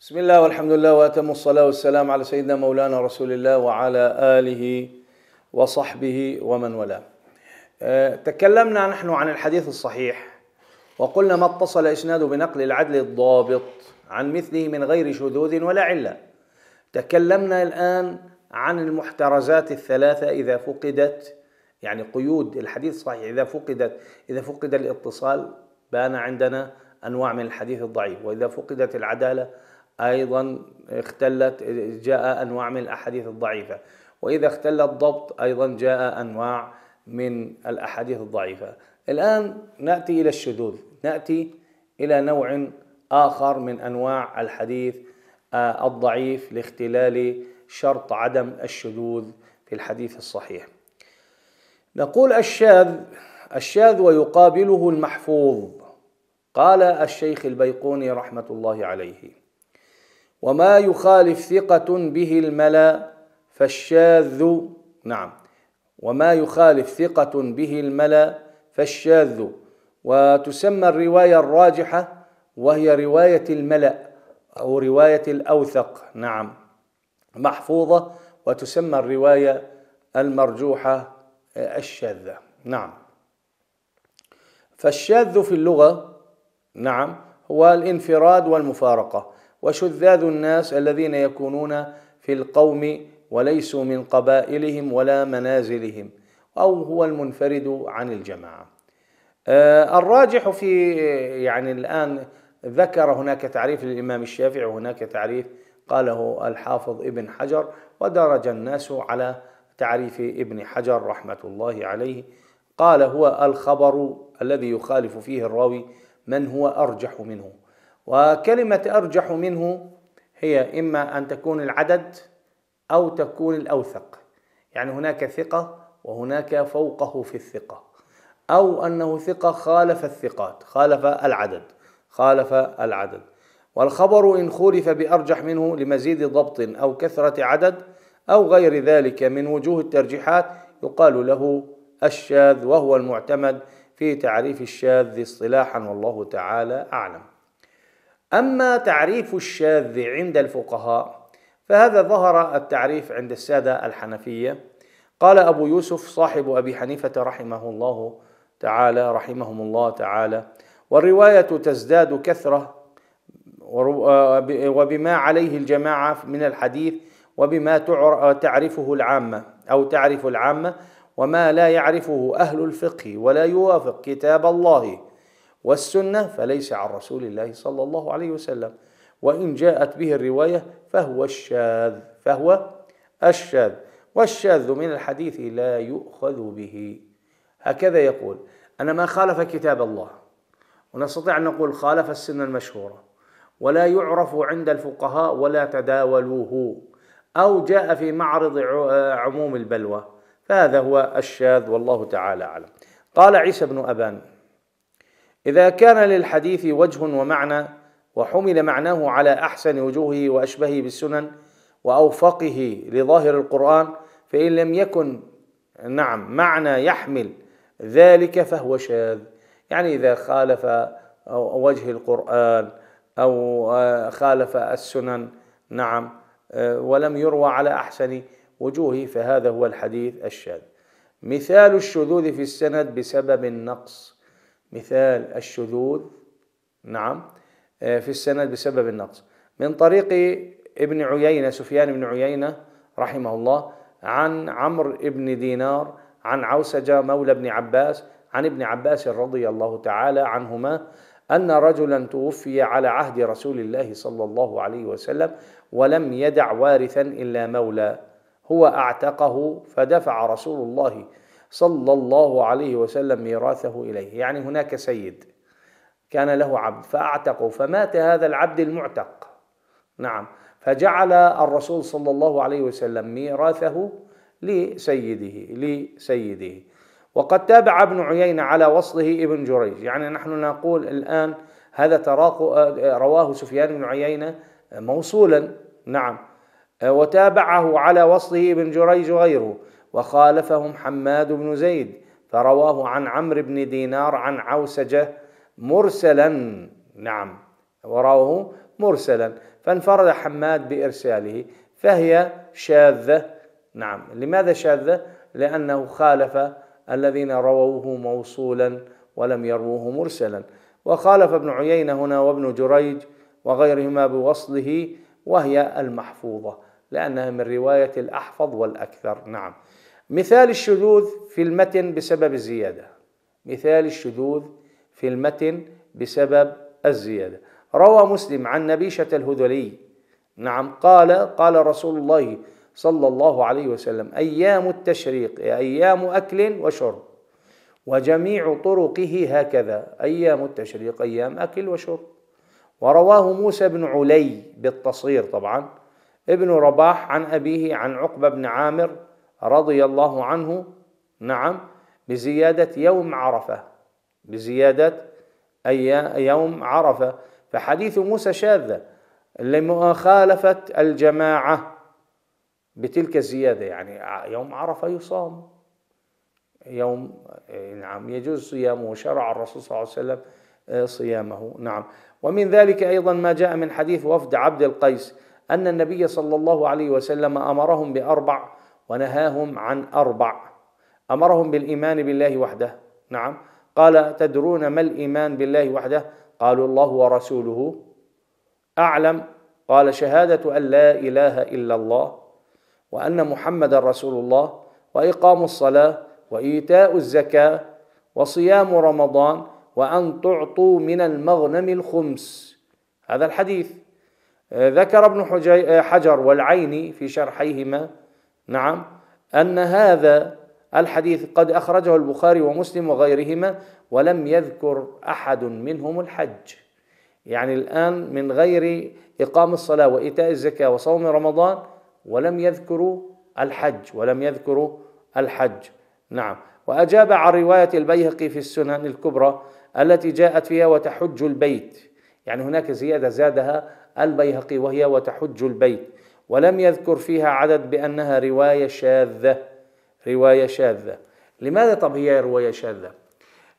بسم الله والحمد لله واتم الصلاه والسلام على سيدنا مولانا رسول الله وعلى اله وصحبه ومن والاه. تكلمنا نحن عن الحديث الصحيح وقلنا ما اتصل اسناده بنقل العدل الضابط عن مثله من غير شذوذ ولا عله. تكلمنا الان عن المحترزات الثلاثه اذا فقدت يعني قيود الحديث الصحيح اذا فقدت اذا فقد الاتصال بان عندنا انواع من الحديث الضعيف واذا فقدت العداله أيضا اختلت جاء أنواع من الأحاديث الضعيفة وإذا اختل الضبط أيضا جاء أنواع من الأحاديث الضعيفة الآن نأتي إلى الشذوذ نأتي إلى نوع آخر من أنواع الحديث آه، الضعيف لاختلال شرط عدم الشذوذ في الحديث الصحيح نقول الشاذ الشاذ ويقابله المحفوظ قال الشيخ البيقوني رحمة الله عليه وما يخالف ثقة به الملا فالشاذ نعم وما يخالف ثقة به الملا فالشاذ وتسمى الرواية الراجحة وهي رواية الملأ أو رواية الأوثق نعم محفوظة وتسمى الرواية المرجوحة آه، الشاذة نعم فالشاذ في اللغة نعم هو الانفراد والمفارقة وشذاذ الناس الذين يكونون في القوم وليسوا من قبائلهم ولا منازلهم او هو المنفرد عن الجماعه آه، الراجح في يعني الان ذكر هناك تعريف للامام الشافعي وهناك تعريف قاله الحافظ ابن حجر ودرج الناس على تعريف ابن حجر رحمه الله عليه قال هو الخبر الذي يخالف فيه الراوي من هو ارجح منه وكلمة أرجح منه هي إما أن تكون العدد أو تكون الأوثق يعني هناك ثقة وهناك فوقه في الثقة أو أنه ثقة خالف الثقات خالف العدد خالف العدد والخبر إن خولف بأرجح منه لمزيد ضبط أو كثرة عدد أو غير ذلك من وجوه الترجيحات يقال له الشاذ وهو المعتمد في تعريف الشاذ اصطلاحا والله تعالى أعلم أما تعريف الشاذ عند الفقهاء فهذا ظهر التعريف عند السادة الحنفية قال أبو يوسف صاحب أبي حنيفة رحمه الله تعالى رحمهم الله تعالى والرواية تزداد كثرة آه، وبما عليه الجماعة من الحديث وبما تعرفه العامة أو تعرف العامة وما لا يعرفه أهل الفقه ولا يوافق كتاب الله والسنة فليس عن رسول الله صلى الله عليه وسلم وإن جاءت به الرواية فهو الشاذ فهو الشاذ والشاذ من الحديث لا يؤخذ به هكذا يقول أنا ما خالف كتاب الله ونستطيع أن نقول خالف السنة المشهورة ولا يعرف عند الفقهاء ولا تداولوه أو جاء في معرض عموم البلوى فهذا هو الشاذ والله تعالى أعلم قال عيسى بن أبان إذا كان للحديث وجه ومعنى وحمل معناه على أحسن وجوهه وأشبهه بالسنن وأوفقه لظاهر القرآن فإن لم يكن نعم معنى يحمل ذلك فهو شاذ يعني إذا خالف وجه القرآن أو خالف السنن نعم ولم يروى على أحسن وجوهه فهذا هو الحديث الشاذ مثال الشذوذ في السند بسبب النقص مثال الشذوذ نعم آه، في السند بسبب النقص من طريق ابن عيينة سفيان بن عيينة رحمه الله عن عمرو بن دينار عن عوسجة مولى ابن عباس عن ابن عباس رضي الله تعالى عنهما أن رجلا توفي على عهد رسول الله صلى الله عليه وسلم ولم يدع وارثا إلا مولى هو أعتقه فدفع رسول الله صلى الله عليه وسلم ميراثه اليه يعني هناك سيد كان له عبد فاعتقه فمات هذا العبد المعتق نعم فجعل الرسول صلى الله عليه وسلم ميراثه لسيده لسيده وقد تابع ابن عيينة على وصله ابن جريج يعني نحن نقول الآن هذا تراق رواه سفيان بن عيينة موصولا نعم وتابعه على وصله ابن جريج وغيره وخالفهم حماد بن زيد فرواه عن عمرو بن دينار عن عوسجة مرسلا نعم ورواه مرسلا فانفرد حماد بإرساله فهي شاذة نعم لماذا شاذة؟ لأنه خالف الذين رووه موصولا ولم يروه مرسلا وخالف ابن عيينة هنا وابن جريج وغيرهما بوصله وهي المحفوظة لأنها من رواية الأحفظ والأكثر نعم مثال الشذوذ في المتن بسبب الزيادة مثال الشذوذ في المتن بسبب الزيادة روى مسلم عن نبيشة الهذلي نعم قال قال رسول الله صلى الله عليه وسلم أيام التشريق أيام أكل وشرب وجميع طرقه هكذا أيام التشريق أيام أكل وشرب ورواه موسى بن علي بالتصغير طبعا ابن رباح عن أبيه عن عقبة بن عامر رضي الله عنه نعم بزيادة يوم عرفة بزيادة أي يوم عرفة فحديث موسى شاذة لمخالفة الجماعة بتلك الزيادة يعني يوم عرفة يصام يوم نعم يجوز صيامه شرع الرسول صلى الله عليه وسلم آه، صيامه نعم ومن ذلك أيضا ما جاء من حديث وفد عبد القيس أن النبي صلى الله عليه وسلم أمرهم بأربع ونهاهم عن أربع أمرهم بالإيمان بالله وحده نعم قال تدرون ما الإيمان بالله وحده قالوا الله ورسوله أعلم قال شهادة أن لا إله إلا الله وأن محمد رسول الله وإقام الصلاة وإيتاء الزكاة وصيام رمضان وأن تعطوا من المغنم الخمس هذا الحديث آه، ذكر ابن آه، حجر والعيني في شرحيهما نعم أن هذا الحديث قد أخرجه البخاري ومسلم وغيرهما ولم يذكر أحد منهم الحج يعني الآن من غير إقام الصلاة وإيتاء الزكاة وصوم رمضان ولم يذكروا الحج ولم يذكروا الحج نعم وأجاب عن رواية البيهقي في السنن الكبرى التي جاءت فيها وتحج البيت يعني هناك زيادة زادها البيهقي وهي وتحج البيت ولم يذكر فيها عدد بأنها رواية شاذة رواية شاذة لماذا طب هي رواية شاذة؟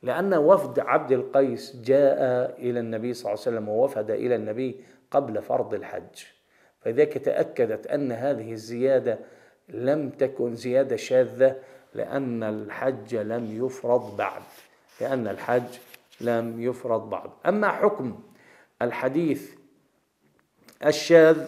لأن وفد عبد القيس جاء إلى النبي صلى الله عليه وسلم ووفد إلى النبي قبل فرض الحج فذلك تأكدت أن هذه الزيادة لم تكن زيادة شاذة لأن الحج لم يفرض بعد لأن الحج لم يفرض بعد أما حكم الحديث الشاذ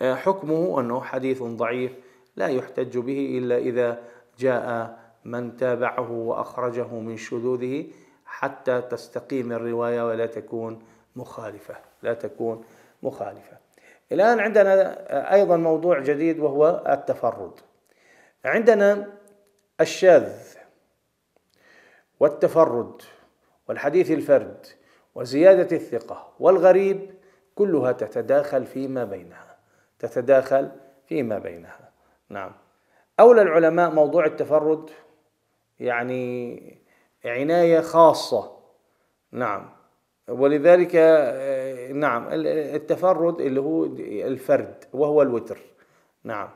آه، حكمه أنه حديث ضعيف لا يحتج به إلا إذا جاء من تابعه وأخرجه من شذوذه حتى تستقيم الرواية ولا تكون مخالفة لا تكون مخالفة الآن عندنا أيضا موضوع جديد وهو التفرد عندنا الشاذ والتفرد والحديث الفرد وزيادة الثقة والغريب كلها تتداخل فيما بينها تتداخل فيما بينها نعم أولى العلماء موضوع التفرد يعني عناية خاصة نعم ولذلك آه، نعم التفرد اللي هو الفرد وهو الوتر نعم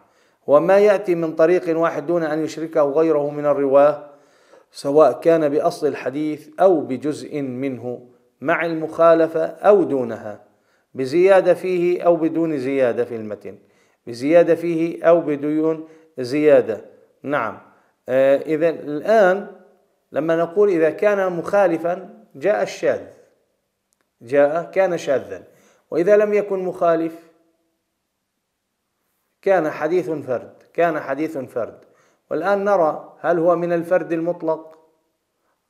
وما يأتي من طريق واحد دون أن يشركه غيره من الرواه سواء كان بأصل الحديث أو بجزء منه مع المخالفة أو دونها بزيادة فيه أو بدون زيادة في المتن بزيادة فيه أو بدون زيادة نعم آه، إذا الآن لما نقول إذا كان مخالفا جاء الشاذ جاء كان شاذا وإذا لم يكن مخالف كان حديث فرد كان حديث فرد والآن نرى هل هو من الفرد المطلق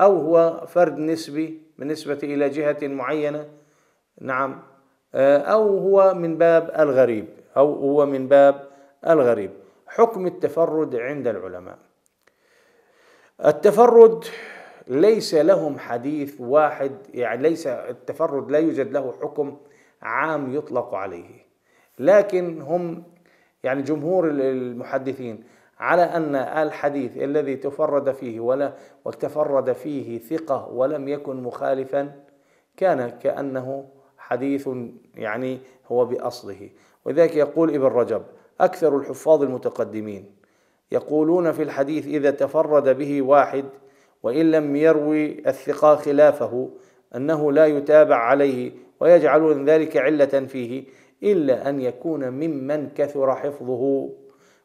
أو هو فرد نسبي بالنسبة إلى جهة معينة نعم آه، أو هو من باب الغريب أو هو من باب الغريب حكم التفرد عند العلماء التفرد ليس لهم حديث واحد يعني ليس التفرد لا يوجد له حكم عام يطلق عليه لكن هم يعني جمهور المحدثين على ان الحديث الذي تفرد فيه ولا وتفرد فيه ثقه ولم يكن مخالفا كان كانه حديث يعني هو بأصله وذلك يقول ابن رجب أكثر الحفاظ المتقدمين يقولون في الحديث إذا تفرد به واحد وإن لم يروي الثقة خلافه أنه لا يتابع عليه ويجعلون ذلك علة فيه إلا أن يكون ممن كثر حفظه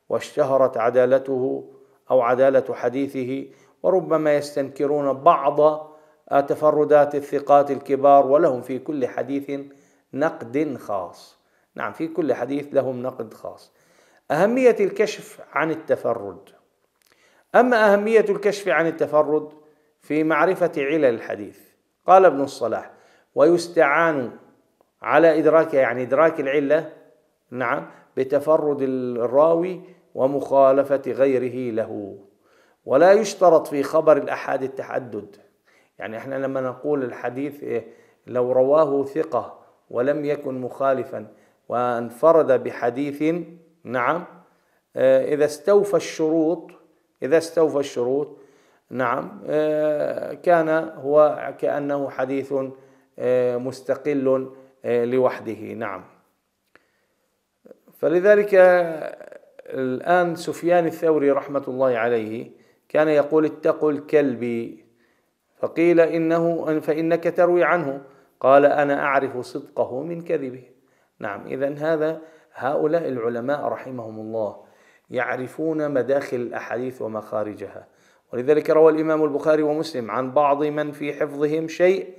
واشتهرت عدالته أو عدالة حديثه وربما يستنكرون بعض تفردات الثقات الكبار ولهم في كل حديث نقد خاص نعم في كل حديث لهم نقد خاص أهمية الكشف عن التفرد أما أهمية الكشف عن التفرد في معرفة علل الحديث قال ابن الصلاح ويستعان على إدراك يعني إدراك العلة نعم بتفرد الراوي ومخالفة غيره له ولا يشترط في خبر الأحاد التحدد يعني احنا لما نقول الحديث إيه لو رواه ثقة ولم يكن مخالفا وانفرد بحديث نعم آه، إذا استوفى الشروط إذا استوفى الشروط نعم آه، كان هو كأنه حديث آه، مستقل لوحده نعم فلذلك الآن سفيان الثوري رحمة الله عليه كان يقول اتقوا الكلب فقيل إنه فإنك تروي عنه قال أنا أعرف صدقه من كذبه نعم إذا هذا هؤلاء العلماء رحمهم الله يعرفون مداخل الأحاديث ومخارجها ولذلك روى الإمام البخاري ومسلم عن بعض من في حفظهم شيء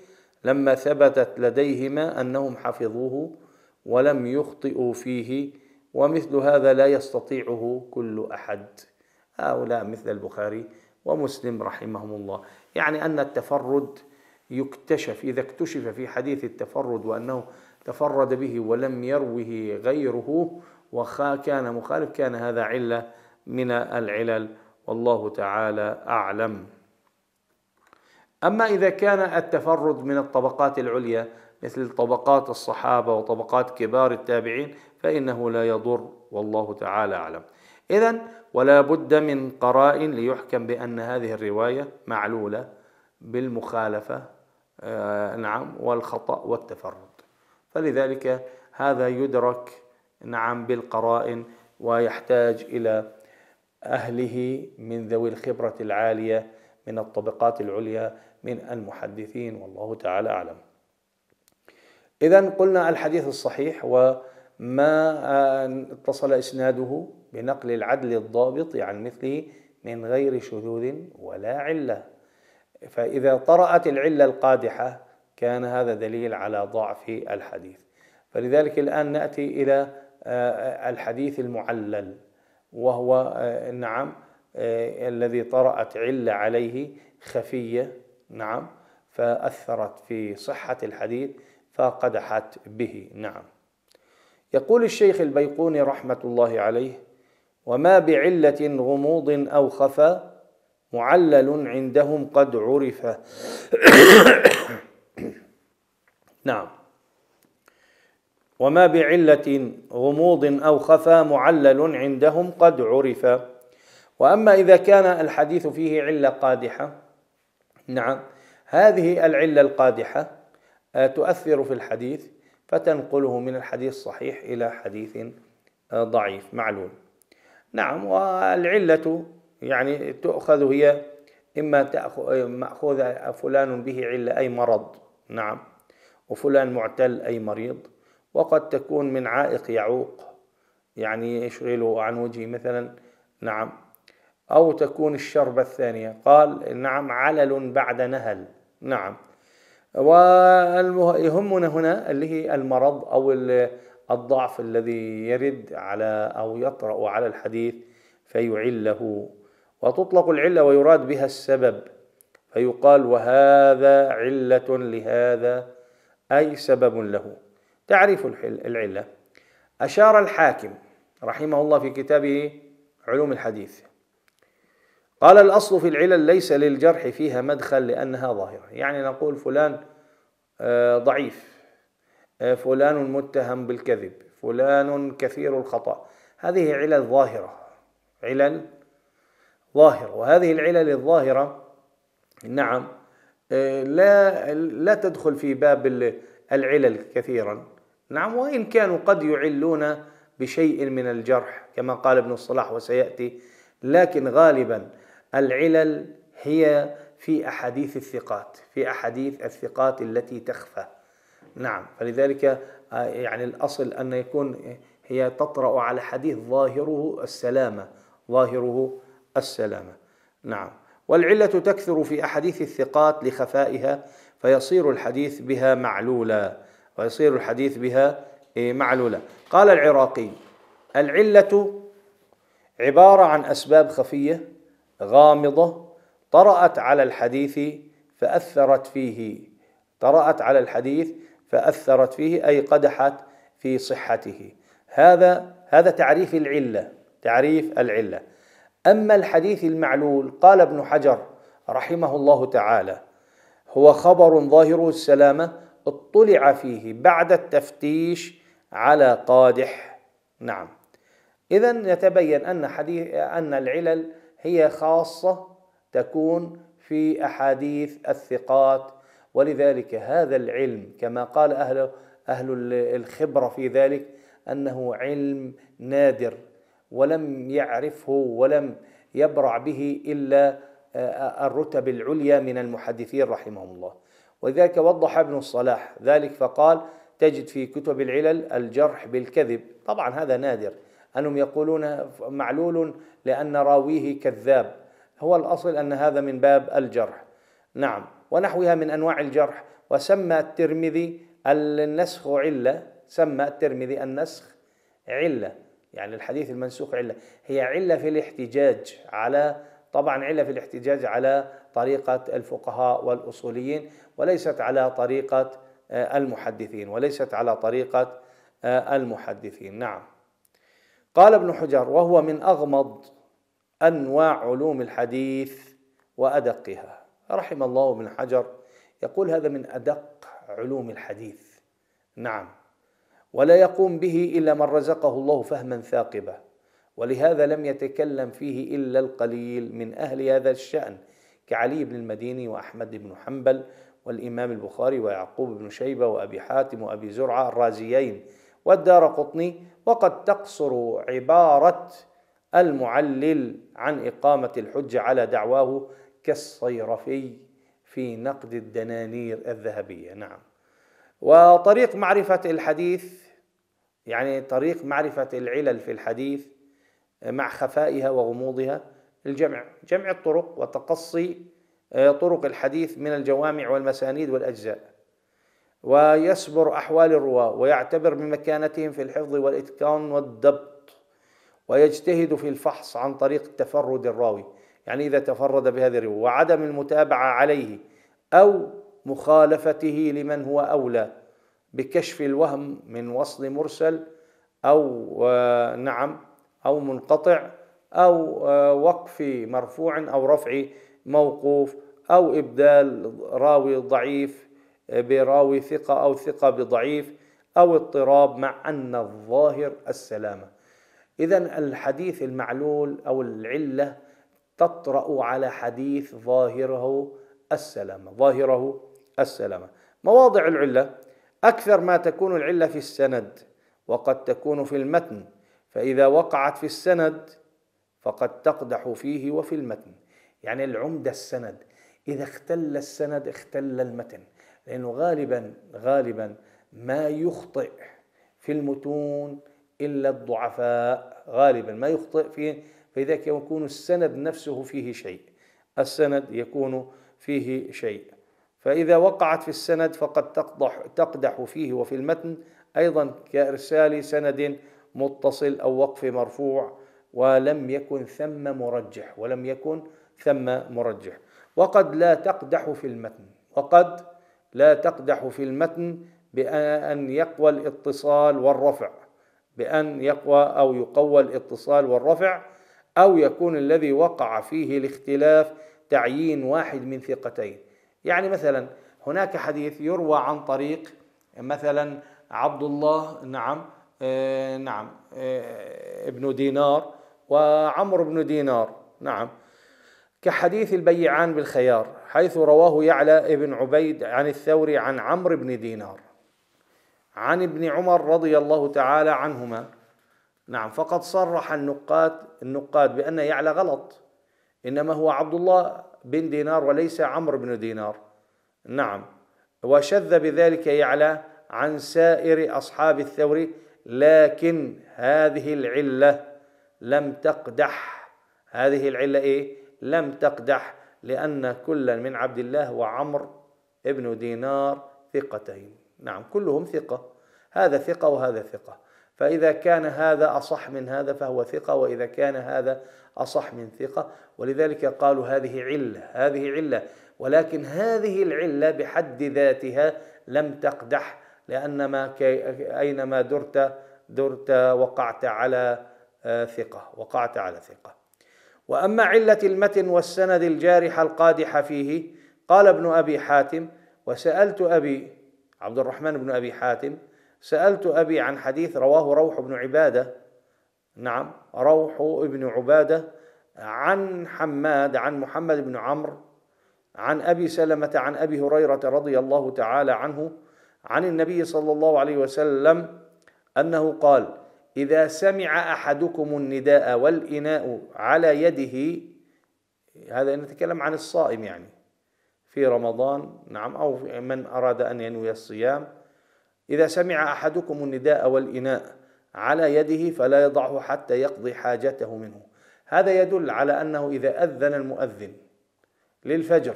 لما ثبتت لديهما أنهم حفظوه ولم يخطئوا فيه ومثل هذا لا يستطيعه كل أحد هؤلاء مثل البخاري ومسلم رحمهم الله يعني أن التفرد يكتشف إذا اكتشف في حديث التفرد وأنه تفرد به ولم يروه غيره وكان مخالف كان هذا علة من العلل والله تعالى أعلم أما إذا كان التفرد من الطبقات العليا مثل طبقات الصحابة وطبقات كبار التابعين فإنه لا يضر والله تعالى أعلم إذا ولا بد من قراء ليحكم بأن هذه الرواية معلولة بالمخالفة آه، نعم والخطأ والتفرد فلذلك هذا يدرك نعم بالقرائن ويحتاج إلى أهله من ذوي الخبرة العالية من الطبقات العليا من المحدثين والله تعالى أعلم إذا قلنا الحديث الصحيح وما آه، اتصل إسناده بنقل العدل الضابط عن مثله من غير شذوذ ولا علة فإذا طرأت العلة القادحة كان هذا دليل على ضعف الحديث فلذلك الآن نأتي إلى آه، آه، الحديث المعلل وهو آه، نعم الذي طرأت علة عليه خفية نعم فأثرت في صحة الحديث فقدحت به نعم يقول الشيخ البيقوني رحمة الله عليه وما بعله غموض او خفى معلل عندهم قد عرف نعم وما بعله غموض او خفى معلل عندهم قد عرف واما اذا كان الحديث فيه عله قادحه نعم هذه العله القادحه آه، تؤثر في الحديث فتنقله من الحديث الصحيح الى حديث آه، ضعيف معلول نعم والعلة يعني تؤخذ هي إما تأخذ مأخوذة فلان به علة أي مرض نعم وفلان معتل أي مريض وقد تكون من عائق يعوق يعني يشغله عن وجهه مثلا نعم أو تكون الشربة الثانية قال نعم علل بعد نهل نعم ويهمنا هنا اللي هي المرض أو الضعف الذي يرد على أو يطرأ على الحديث فيعله وتطلق العلة ويراد بها السبب فيقال وهذا علة لهذا أي سبب له تعريف العلة أشار الحاكم رحمه الله في كتابه علوم الحديث قال الأصل في العلل ليس للجرح فيها مدخل لأنها ظاهرة يعني نقول فلان آه، ضعيف آه، فلان متهم بالكذب فلان كثير الخطأ هذه علل ظاهرة علل ظاهرة وهذه العلل الظاهرة نعم آه، لا لا تدخل في باب العلل كثيرا نعم وإن كانوا قد يعلون بشيء من الجرح كما قال ابن الصلاح وسيأتي لكن غالبا العلل هي في أحاديث الثقات في أحاديث الثقات التي تخفى نعم فلذلك آه، يعني الأصل أن يكون آه، هي تطرأ على حديث ظاهره السلامة ظاهره السلامة نعم والعلة تكثر في أحاديث الثقات لخفائها فيصير الحديث بها معلولا ويصير الحديث بها آه، معلولا قال العراقي العلة عبارة عن أسباب خفية غامضة طرأت على الحديث فأثرت فيه طرأت على الحديث فأثرت فيه أي قدحت في صحته هذا هذا تعريف العلة تعريف العلة أما الحديث المعلول قال ابن حجر رحمه الله تعالى هو خبر ظاهره السلامة اطلع فيه بعد التفتيش على قادح نعم إذا يتبين أن حديث أن العلل هي خاصة تكون في أحاديث الثقات ولذلك هذا العلم كما قال أهل, أهل الخبرة في ذلك أنه علم نادر ولم يعرفه ولم يبرع به إلا آه، آه، الرتب العليا من المحدثين رحمهم الله ولذلك وضح ابن الصلاح ذلك فقال تجد في كتب العلل الجرح بالكذب طبعا هذا نادر أنهم يقولون معلول لأن راويه كذاب هو الأصل أن هذا من باب الجرح نعم ونحوها من أنواع الجرح وسمى الترمذي النسخ علة سمى الترمذي النسخ علة يعني الحديث المنسوخ علة هي علة في الاحتجاج على طبعا علة في الاحتجاج على طريقة الفقهاء والأصوليين وليست على طريقة آه، المحدثين وليست على طريقة آه، المحدثين نعم قال ابن حجر وهو من أغمض أنواع علوم الحديث وأدقها رحم الله ابن حجر يقول هذا من أدق علوم الحديث نعم ولا يقوم به إلا من رزقه الله فهما ثاقبا ولهذا لم يتكلم فيه إلا القليل من أهل هذا الشأن كعلي بن المديني وأحمد بن حنبل والإمام البخاري ويعقوب بن شيبة وأبي حاتم وأبي زرعة الرازيين والدار قطني وقد تقصر عبارة المعلل عن إقامة الحج على دعواه كالصيرفي في نقد الدنانير الذهبية نعم وطريق معرفة الحديث يعني طريق معرفة العلل في الحديث مع خفائها وغموضها الجمع جمع الطرق وتقصي آه، طرق الحديث من الجوامع والمسانيد والأجزاء ويسبر أحوال الرواة ويعتبر بمكانتهم في الحفظ والإتقان والضبط ويجتهد في الفحص عن طريق تفرد الراوي يعني إذا تفرد بهذه الروايه وعدم المتابعة عليه أو مخالفته لمن هو أولى بكشف الوهم من وصل مرسل أو آه، نعم أو منقطع أو آه، وقف مرفوع أو رفع موقوف أو إبدال راوي ضعيف آه، براوي ثقة أو ثقة بضعيف أو اضطراب مع أن الظاهر السلامة إذا الحديث المعلول أو العلة تطرأ على حديث ظاهره السلامة ظاهره السلامة مواضع العلة أكثر ما تكون العلة في السند وقد تكون في المتن فإذا وقعت في السند فقد تقدح فيه وفي المتن يعني العمدة السند إذا اختل السند اختل المتن لأنه غالبا غالبا ما يخطئ في المتون إلا الضعفاء غالبا ما يخطئ في فلذلك يكون السند نفسه فيه شيء السند يكون فيه شيء فإذا وقعت في السند فقد تقدح, تقدح فيه وفي المتن أيضا كإرسال سند متصل أو وقف مرفوع ولم يكن ثم مرجح ولم يكن ثم مرجح وقد لا تقدح في المتن وقد لا تقدح في المتن بأن يقوى الاتصال والرفع بأن يقوى أو يقوى الاتصال والرفع أو يكون الذي وقع فيه الاختلاف تعيين واحد من ثقتين يعني مثلا هناك حديث يروى عن طريق مثلا عبد الله نعم آه، نعم آه، ابن دينار وعمر بن دينار نعم كحديث البيعان بالخيار حيث رواه يعلى ابن عبيد عن الثوري عن عمرو بن دينار عن ابن عمر رضي الله تعالى عنهما نعم فقد صرح النقاد النقاد بأن يعلى غلط إنما هو عبد الله بن دينار وليس عمرو بن دينار نعم وشذ بذلك يعلى عن سائر أصحاب الثور لكن هذه العلة لم تقدح هذه العلة إيه؟ لم تقدح لأن كلا من عبد الله وعمر ابن دينار ثقتين نعم كلهم ثقة هذا ثقة وهذا ثقة فإذا كان هذا أصح من هذا فهو ثقة وإذا كان هذا أصح من ثقة ولذلك قالوا هذه علة هذه علة ولكن هذه العلة بحد ذاتها لم تقدح لأن ما أينما درت درت وقعت على آه، ثقة وقعت على ثقة وأما علة المتن والسند الجارحة القادحة فيه قال ابن أبي حاتم وسألت أبي عبد الرحمن بن أبي حاتم سألت أبي عن حديث رواه روح بن عبادة نعم روح بن عبادة عن حماد عن محمد بن عمرو عن أبي سلمة عن أبي هريرة رضي الله تعالى عنه عن النبي صلى الله عليه وسلم أنه قال إذا سمع أحدكم النداء والإناء على يده هذا نتكلم عن الصائم يعني في رمضان نعم أو من أراد أن ينوي الصيام إذا سمع أحدكم النداء والإناء على يده فلا يضعه حتى يقضي حاجته منه هذا يدل على أنه إذا أذن المؤذن للفجر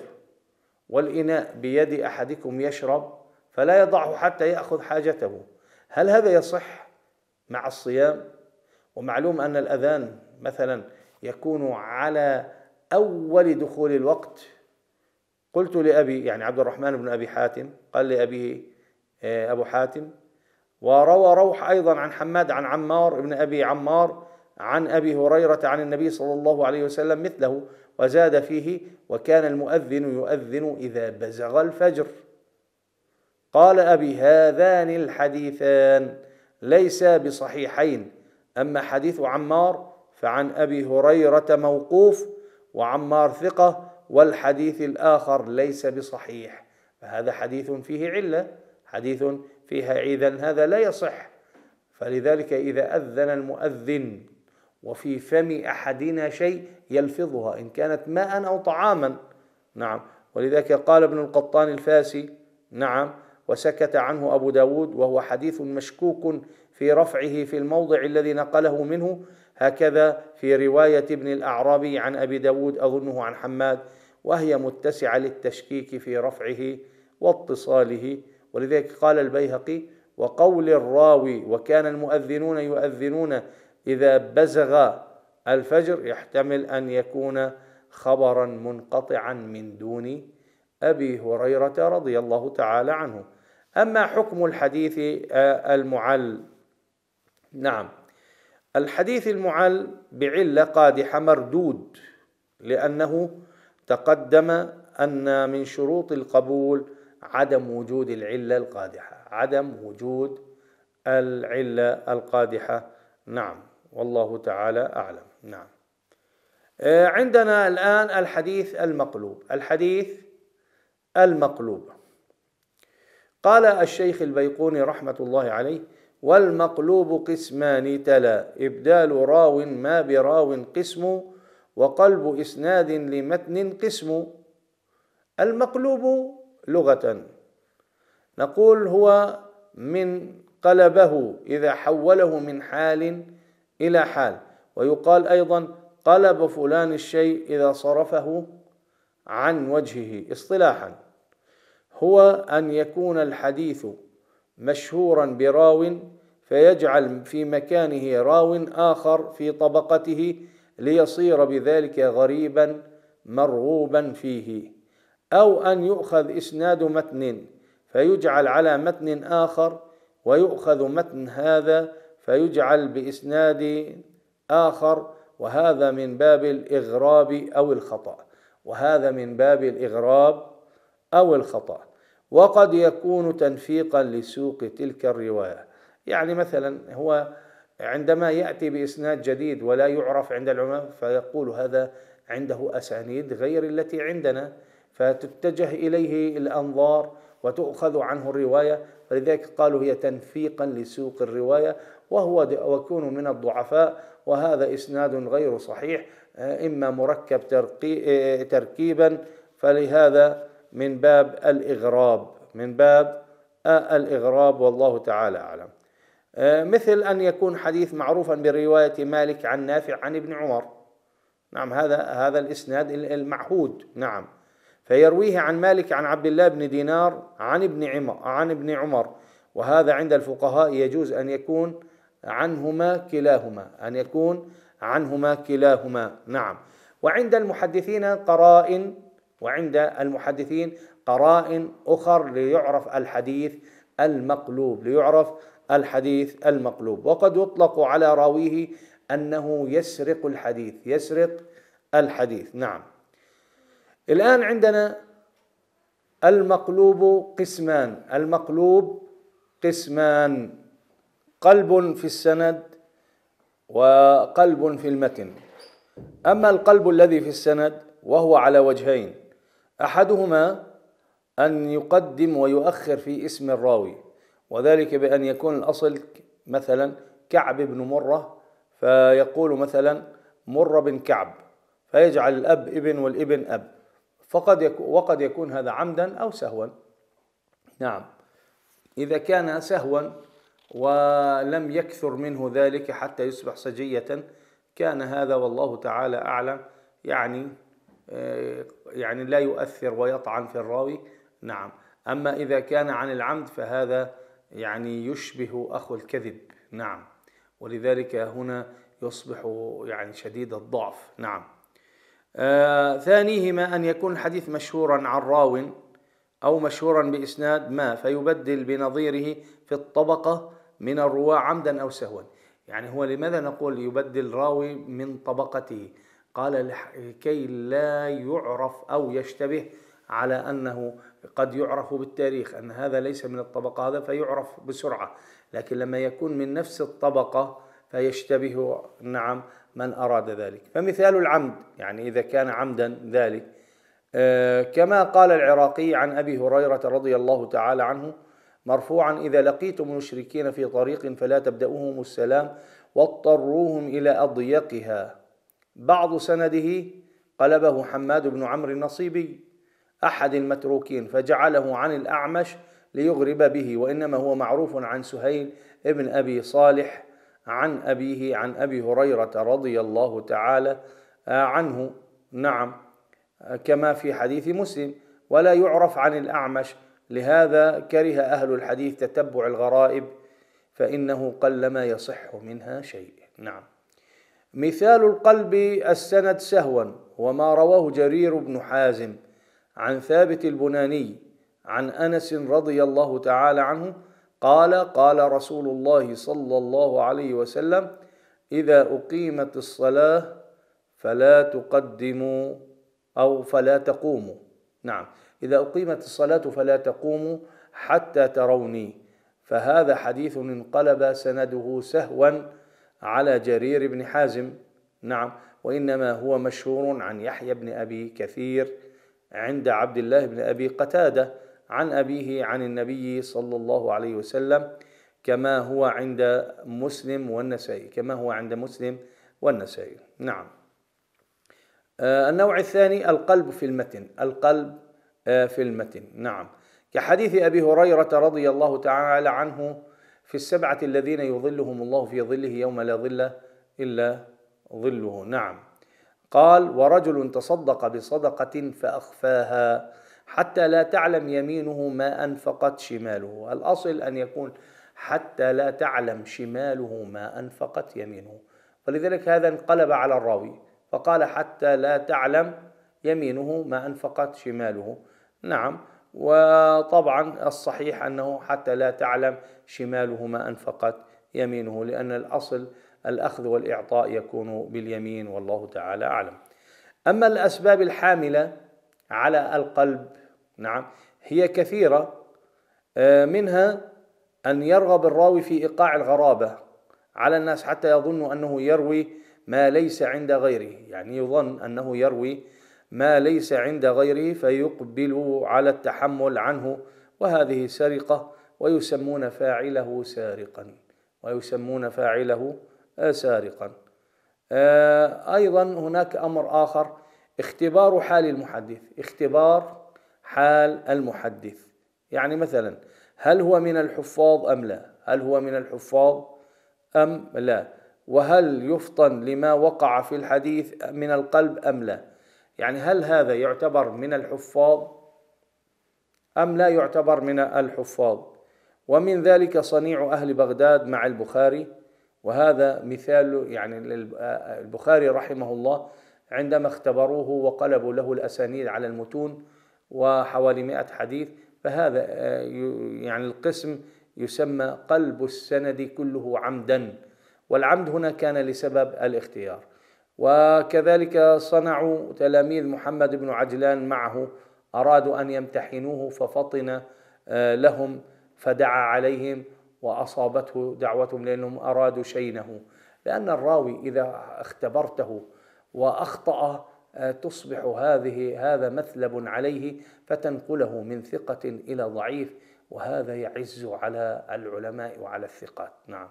والإناء بيد أحدكم يشرب فلا يضعه حتى يأخذ حاجته هل هذا يصح مع الصيام ومعلوم أن الأذان مثلا يكون على أول دخول الوقت قلت لأبي يعني عبد الرحمن بن أبي حاتم قال لأبيه آه، أبو حاتم وروى روح أيضا عن حماد عن عمار بن أبي عمار عن أبي هريرة عن النبي صلى الله عليه وسلم مثله وزاد فيه وكان المؤذن يؤذن إذا بزغ الفجر قال أبي هذان الحديثان ليس بصحيحين أما حديث عمار فعن أبي هريرة موقوف وعمار ثقة والحديث الآخر ليس بصحيح فهذا حديث فيه عله حديث فيها عيدا هذا لا يصح فلذلك إذا أذن المؤذن وفي فم أحدنا شيء يلفظها إن كانت ماء أو طعاما نعم ولذلك قال ابن القطان الفاسي نعم وسكت عنه أبو داود وهو حديث مشكوك في رفعه في الموضع الذي نقله منه هكذا في رواية ابن الأعرابي عن أبي داود أظنه عن حماد وهي متسعة للتشكيك في رفعه واتصاله ولذلك قال البيهقي وقول الراوي وكان المؤذنون يؤذنون إذا بزغ الفجر يحتمل أن يكون خبرا منقطعا من دون أبي هريرة رضي الله تعالى عنه أما حكم الحديث آه، المعل نعم الحديث المعل بعلة قادحة مردود لأنه تقدم أن من شروط القبول عدم وجود العلة القادحة عدم وجود العلة القادحة نعم والله تعالى أعلم نعم آه، عندنا الآن الحديث المقلوب الحديث المقلوب قال الشيخ البيقوني رحمة الله عليه والمقلوب قسمان تلا إبدال راو ما براو قسم وقلب إسناد لمتن قسم المقلوب لغة نقول هو من قلبه إذا حوله من حال إلى حال ويقال أيضا قلب فلان الشيء إذا صرفه عن وجهه اصطلاحا هو أن يكون الحديث مشهورا براو فيجعل في مكانه راو آخر في طبقته ليصير بذلك غريبا مرغوبا فيه أو أن يؤخذ إسناد متن فيجعل على متن آخر ويؤخذ متن هذا فيجعل بإسناد آخر وهذا من باب الإغراب أو الخطأ وهذا من باب الإغراب أو الخطأ وقد يكون تنفيقا لسوق تلك الرواية يعني مثلا هو عندما يأتي بإسناد جديد ولا يعرف عند العلماء فيقول هذا عنده أسانيد غير التي عندنا فتتجه اليه الانظار وتؤخذ عنه الروايه فلذلك قالوا هي تنفيقا لسوق الروايه وهو وكون من الضعفاء وهذا اسناد غير صحيح آه، اما مركب ترقي آه، تركيبا فلهذا من باب الاغراب من باب آه، الاغراب والله تعالى اعلم مثل ان يكون حديث معروفا بروايه مالك عن نافع عن ابن عمر نعم هذا هذا الاسناد المعهود نعم فيرويه عن مالك عن عبد الله بن دينار عن ابن عمر عن ابن عمر وهذا عند الفقهاء يجوز ان يكون عنهما كلاهما ان يكون عنهما كلاهما نعم وعند المحدثين قرائن وعند المحدثين قرائن اخر ليعرف الحديث المقلوب ليعرف الحديث المقلوب وقد يطلق على راويه انه يسرق الحديث يسرق الحديث نعم الآن عندنا المقلوب قسمان المقلوب قسمان قلب في السند وقلب في المتن أما القلب الذي في السند وهو على وجهين أحدهما أن يقدم ويؤخر في اسم الراوي وذلك بأن يكون الأصل مثلا كعب بن مرة فيقول مثلا مر بن كعب فيجعل الأب ابن والابن أب فقد يكون وقد يكون هذا عمدا أو سهوا نعم إذا كان سهوا ولم يكثر منه ذلك حتى يصبح سجية كان هذا والله تعالى أعلم يعني آه، يعني لا يؤثر ويطعن في الراوي نعم أما إذا كان عن العمد فهذا يعني يشبه أخو الكذب نعم ولذلك هنا يصبح يعني شديد الضعف نعم آه، ثانيهما أن يكون الحديث مشهورا عن راو أو مشهورا بإسناد ما فيبدل بنظيره في الطبقة من الرواة عمدا أو سهوا يعني هو لماذا نقول يبدل راوي من طبقته قال لكي لا يعرف أو يشتبه على أنه قد يعرف بالتاريخ أن هذا ليس من الطبقة هذا فيعرف بسرعة لكن لما يكون من نفس الطبقة فيشتبه نعم من أراد ذلك فمثال العمد يعني إذا كان عمدا ذلك آه، كما قال العراقي عن أبي هريرة رضي الله تعالى عنه مرفوعا إذا لقيتم المشركين في طريق فلا تبدأوهم السلام واضطروهم إلى أضيقها بعض سنده قلبه حماد بن عمرو النصيبي أحد المتروكين فجعله عن الأعمش ليغرب به وإنما هو معروف عن سهيل ابن أبي صالح عن أبيه عن أبي هريرة رضي الله تعالى آه، عنه نعم آه، كما في حديث مسلم ولا يعرف عن الأعمش لهذا كره أهل الحديث تتبع الغرائب فإنه قلما يصح منها شيء نعم مثال القلب السند سهوا وما رواه جرير بن حازم عن ثابت البناني عن انس رضي الله تعالى عنه قال قال رسول الله صلى الله عليه وسلم اذا اقيمت الصلاه فلا تقدموا او فلا تقوموا نعم اذا اقيمت الصلاه فلا تقوموا حتى تروني فهذا حديث انقلب سنده سهوا على جرير بن حازم نعم وانما هو مشهور عن يحيى بن ابي كثير عند عبد الله بن ابي قتاده عن أبيه عن النبي صلى الله عليه وسلم كما هو عند مسلم والنسائي كما هو عند مسلم والنسائي نعم آه، النوع الثاني القلب في المتن القلب آه، في المتن نعم كحديث أبي هريرة رضي الله تعالى عنه في السبعة الذين يظلهم الله في ظله يوم لا ظل إلا ظله نعم قال ورجل تصدق بصدقة فأخفاها حتى لا تعلم يمينه ما انفقت شماله الاصل ان يكون حتى لا تعلم شماله ما انفقت يمينه ولذلك هذا انقلب على الراوي فقال حتى لا تعلم يمينه ما انفقت شماله نعم وطبعا الصحيح انه حتى لا تعلم شماله ما انفقت يمينه لان الاصل الاخذ والاعطاء يكون باليمين والله تعالى اعلم اما الاسباب الحامله على القلب نعم هي كثيرة آه، منها أن يرغب الراوي في إيقاع الغرابة على الناس حتى يظنوا أنه يروي ما ليس عند غيره يعني يظن أنه يروي ما ليس عند غيره فيقبل على التحمل عنه وهذه سرقة ويسمون فاعله سارقا ويسمون فاعله سارقا آه، أيضا هناك أمر آخر اختبار حال المحدث اختبار حال المحدث يعني مثلا هل هو من الحفاظ أم لا هل هو من الحفاظ أم لا وهل يفطن لما وقع في الحديث من القلب أم لا يعني هل هذا يعتبر من الحفاظ أم لا يعتبر من الحفاظ ومن ذلك صنيع أهل بغداد مع البخاري وهذا مثال يعني البخاري رحمه الله عندما اختبروه وقلبوا له الأسانيد على المتون وحوالي 100 حديث فهذا آه، يعني القسم يسمى قلب السند كله عمدا والعمد هنا كان لسبب الاختيار وكذلك صنعوا تلاميذ محمد بن عجلان معه ارادوا ان يمتحنوه ففطن آه، لهم فدعا عليهم واصابته دعوتهم لانهم ارادوا شينه لان الراوي اذا اختبرته واخطا تصبح هذه هذا مثلب عليه فتنقله من ثقة إلى ضعيف وهذا يعز على العلماء وعلى الثقات نعم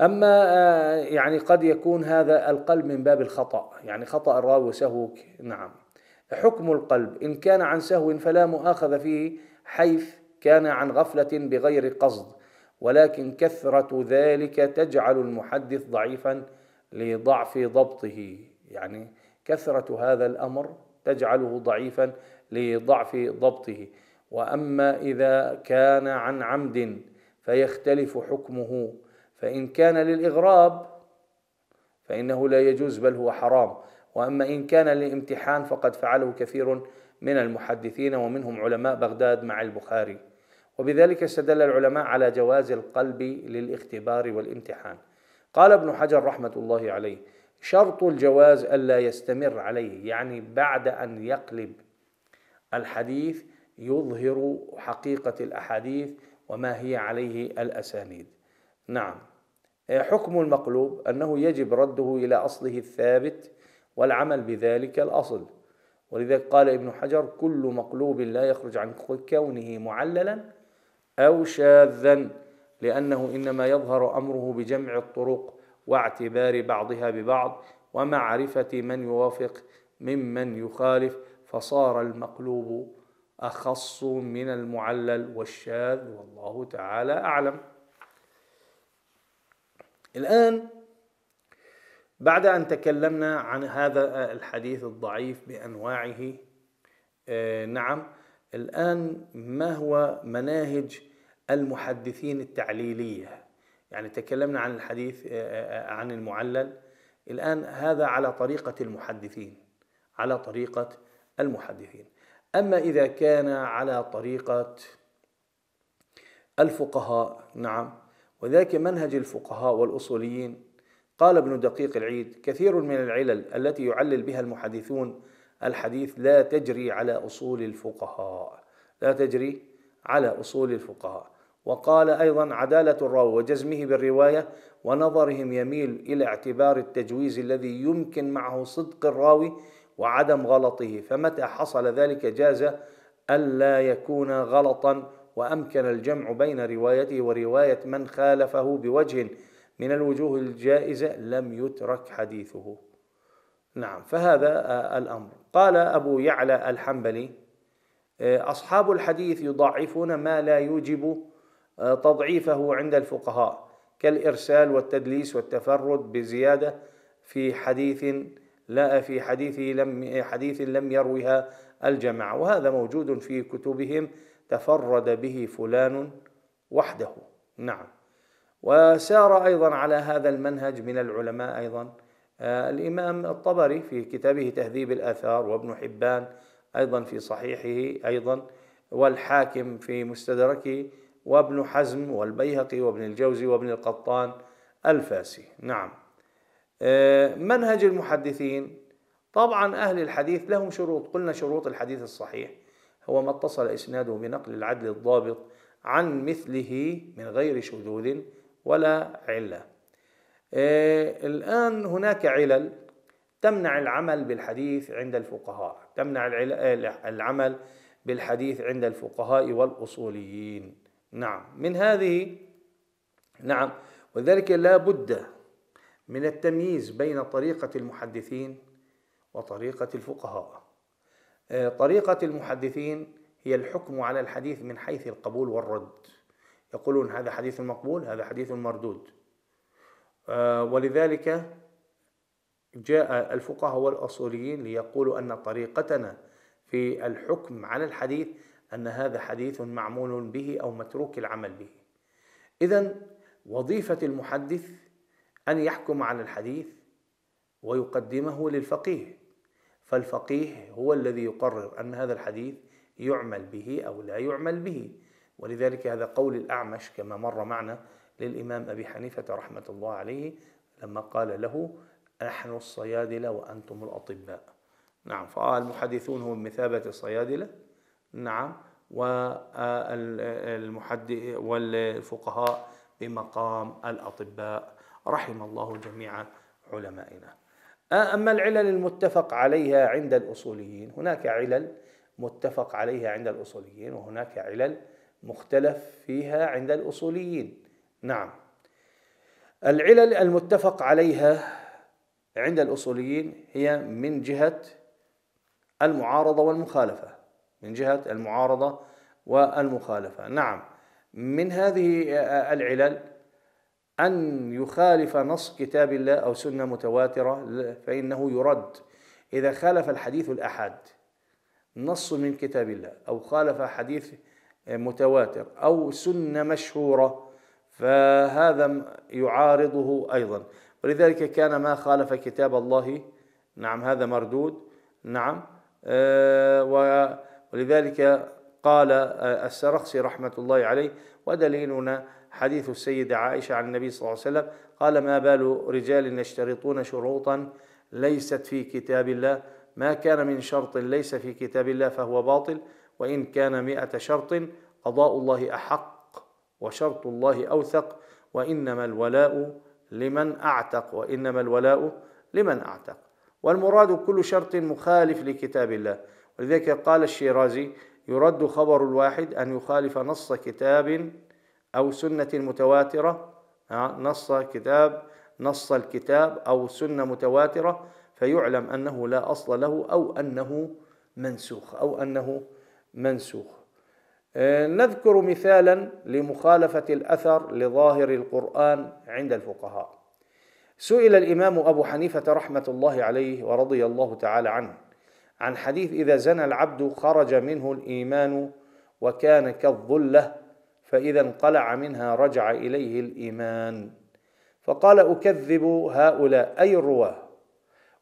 أما آه، يعني قد يكون هذا القلب من باب الخطأ يعني خطأ الراوي وسهو نعم حكم القلب إن كان عن سهو فلا مؤاخذ فيه حيث كان عن غفلة بغير قصد ولكن كثرة ذلك تجعل المحدث ضعيفا لضعف ضبطه يعني كثرة هذا الأمر تجعله ضعيفا لضعف ضبطه واما اذا كان عن عمد فيختلف حكمه فان كان للاغراب فانه لا يجوز بل هو حرام واما ان كان للامتحان فقد فعله كثير من المحدثين ومنهم علماء بغداد مع البخاري وبذلك استدل العلماء على جواز القلب للاختبار والامتحان قال ابن حجر رحمه الله عليه شرط الجواز ألا يستمر عليه يعني بعد أن يقلب الحديث يظهر حقيقة الأحاديث وما هي عليه الأسانيد نعم آه، حكم المقلوب أنه يجب رده إلى أصله الثابت والعمل بذلك الأصل ولذلك قال ابن حجر كل مقلوب لا يخرج عن كونه معللا أو شاذا لأنه إنما يظهر أمره بجمع الطرق واعتبار بعضها ببعض ومعرفه من يوافق ممن يخالف فصار المقلوب اخص من المعلل والشاذ والله تعالى اعلم الان بعد ان تكلمنا عن هذا الحديث الضعيف بانواعه آه، نعم الان ما هو مناهج المحدثين التعليليه يعني تكلمنا عن الحديث عن المعلل الآن هذا على طريقة المحدثين على طريقة المحدثين أما إذا كان على طريقة الفقهاء نعم وذلك منهج الفقهاء والأصوليين قال ابن دقيق العيد كثير من العلل التي يعلل بها المحدثون الحديث لا تجري على أصول الفقهاء لا تجري على أصول الفقهاء وقال ايضا عداله الراوي وجزمه بالروايه ونظرهم يميل الى اعتبار التجويز الذي يمكن معه صدق الراوي وعدم غلطه فمتى حصل ذلك جاز الا يكون غلطا وامكن الجمع بين روايته وروايه من خالفه بوجه من الوجوه الجائزه لم يترك حديثه نعم فهذا آه، الامر قال ابو يعلى الحنبلي آه، اصحاب الحديث يضعفون ما لا يوجب تضعيفه عند الفقهاء كالإرسال والتدليس والتفرد بزيادة في حديث لا في حديث لم حديث لم يروها الجماعة وهذا موجود في كتبهم تفرد به فلان وحده نعم وسار أيضا على هذا المنهج من العلماء أيضا آه، الإمام الطبري في كتابه تهذيب الآثار وابن حبان أيضا في صحيحه أيضا والحاكم في مستدركه وابن حزم والبيهقي وابن الجوزي وابن القطان الفاسي نعم آه، منهج المحدثين طبعا أهل الحديث لهم شروط قلنا شروط الحديث الصحيح هو ما اتصل إسناده بنقل العدل الضابط عن مثله من غير شذوذ ولا علة آه، الآن هناك علل تمنع العمل بالحديث عند الفقهاء تمنع آه، العمل بالحديث عند الفقهاء والأصوليين نعم من هذه نعم وذلك لا بد من التمييز بين طريقة المحدثين وطريقة الفقهاء آه، طريقة المحدثين هي الحكم على الحديث من حيث القبول والرد يقولون هذا حديث مقبول هذا حديث مردود آه، ولذلك جاء الفقهاء والأصوليين ليقولوا أن طريقتنا في الحكم على الحديث أن هذا حديث معمول به أو متروك العمل به إذا وظيفة المحدث أن يحكم على الحديث ويقدمه للفقيه فالفقيه هو الذي يقرر أن هذا الحديث يعمل به أو لا يعمل به ولذلك هذا قول الأعمش كما مر معنا للإمام أبي حنيفة رحمة الله عليه لما قال له نحن الصيادلة وأنتم الأطباء نعم فالمحدثون هم مثابة الصيادلة نعم والمحدث والفقهاء بمقام الأطباء رحم الله جميع علمائنا أما العلل المتفق عليها عند الأصوليين هناك علل متفق عليها عند الأصوليين وهناك علل مختلف فيها عند الأصوليين نعم العلل المتفق عليها عند الأصوليين هي من جهة المعارضة والمخالفة من جهة المعارضة والمخالفة نعم من هذه آه، آه، العلل أن يخالف نص كتاب الله أو سنة متواترة فإنه يرد إذا خالف الحديث الأحد نص من كتاب الله أو خالف حديث آه، متواتر أو سنة مشهورة فهذا يعارضه أيضا ولذلك كان ما خالف كتاب الله نعم هذا مردود نعم آه ولذلك قال آه، السرخسي رحمة الله عليه ودليلنا حديث السيدة عائشة عن النبي صلى الله عليه وسلم قال ما بال رجال يشترطون شروطا ليست في كتاب الله ما كان من شرط ليس في كتاب الله فهو باطل وإن كان مئة شرط قضاء الله أحق وشرط الله أوثق وإنما الولاء لمن أعتق وإنما الولاء لمن أعتق والمراد كل شرط مخالف لكتاب الله ولذلك قال الشيرازي يرد خبر الواحد أن يخالف نص كتاب أو سنة متواترة آه، نص كتاب نص الكتاب أو سنة متواترة فيعلم أنه لا أصل له أو أنه منسوخ أو أنه منسوخ آه، نذكر مثالا لمخالفة الأثر لظاهر القرآن عند الفقهاء سئل الإمام أبو حنيفة رحمة الله عليه ورضي الله تعالى عنه عن حديث إذا زنى العبد خرج منه الإيمان وكان كالظلة فإذا انقلع منها رجع إليه الإيمان فقال أكذب هؤلاء أي الرواه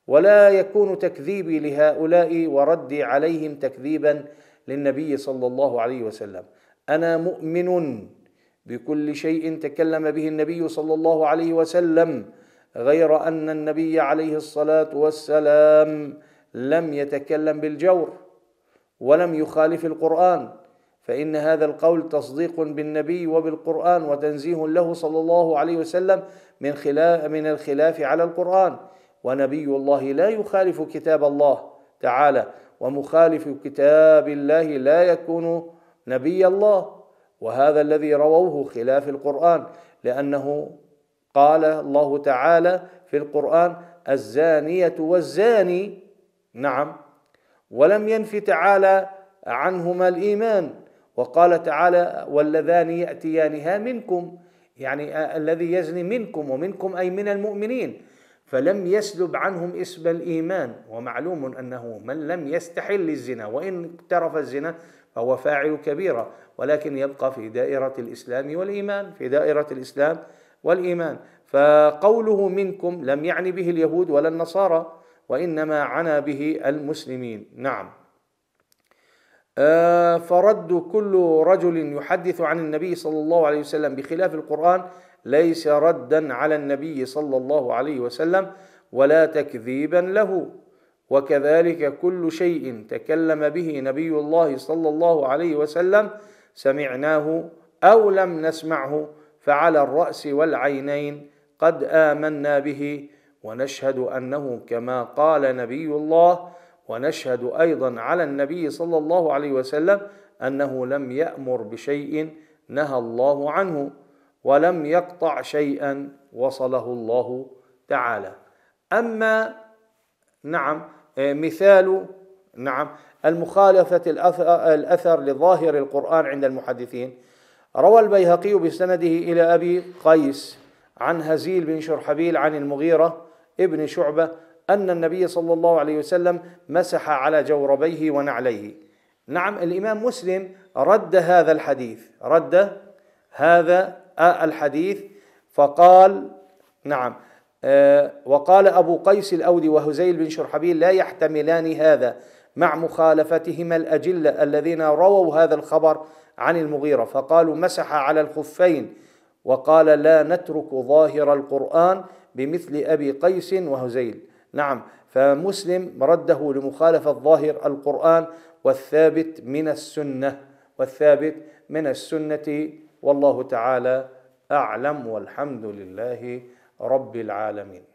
ولا يكون تكذيبي لهؤلاء وردي عليهم تكذيبا للنبي صلى الله عليه وسلم أنا مؤمن بكل شيء تكلم به النبي صلى الله عليه وسلم غير أن النبي عليه الصلاة والسلام لم يتكلم بالجور ولم يخالف القرآن فإن هذا القول تصديق بالنبي وبالقرآن وتنزيه له صلى الله عليه وسلم من خلاف من الخلاف على القرآن ونبي الله لا يخالف كتاب الله تعالى ومخالف كتاب الله لا يكون نبي الله وهذا الذي رووه خلاف القرآن لأنه قال الله تعالى في القرآن الزانية والزاني نعم ولم ينف تعالى عنهما الايمان وقال تعالى واللذان ياتيانها منكم يعني الذي يزني منكم ومنكم اي من المؤمنين فلم يسلب عنهم اسم الايمان ومعلوم انه من لم يستحل الزنا وان اقترف الزنا فهو فاعل كبيره ولكن يبقى في دائره الاسلام والايمان في دائره الاسلام والايمان فقوله منكم لم يعني به اليهود ولا النصارى وانما عنا به المسلمين نعم آه، فرد كل رجل يحدث عن النبي صلى الله عليه وسلم بخلاف القران ليس ردا على النبي صلى الله عليه وسلم ولا تكذيبا له وكذلك كل شيء تكلم به نبي الله صلى الله عليه وسلم سمعناه او لم نسمعه فعلى الراس والعينين قد امنا به ونشهد انه كما قال نبي الله ونشهد ايضا على النبي صلى الله عليه وسلم انه لم يامر بشيء نهى الله عنه ولم يقطع شيئا وصله الله تعالى اما نعم آه، مثال نعم المخالفه الاثر لظاهر القران عند المحدثين روى البيهقي بسنده الى ابي قيس عن هزيل بن شرحبيل عن المغيره ابن شعبة أن النبي صلى الله عليه وسلم مسح على جوربيه ونعليه نعم الإمام مسلم رد هذا الحديث رد هذا الحديث فقال نعم آه، وقال أبو قيس الأودي وهزيل بن شرحبيل لا يحتملان هذا مع مخالفتهما الأجلة الذين رووا هذا الخبر عن المغيرة فقالوا مسح على الخفين وقال لا نترك ظاهر القرآن بمثل أبي قيس وهزيل نعم فمسلم رده لمخالفة ظاهر القرآن والثابت من السنة والثابت من السنة والله تعالى أعلم والحمد لله رب العالمين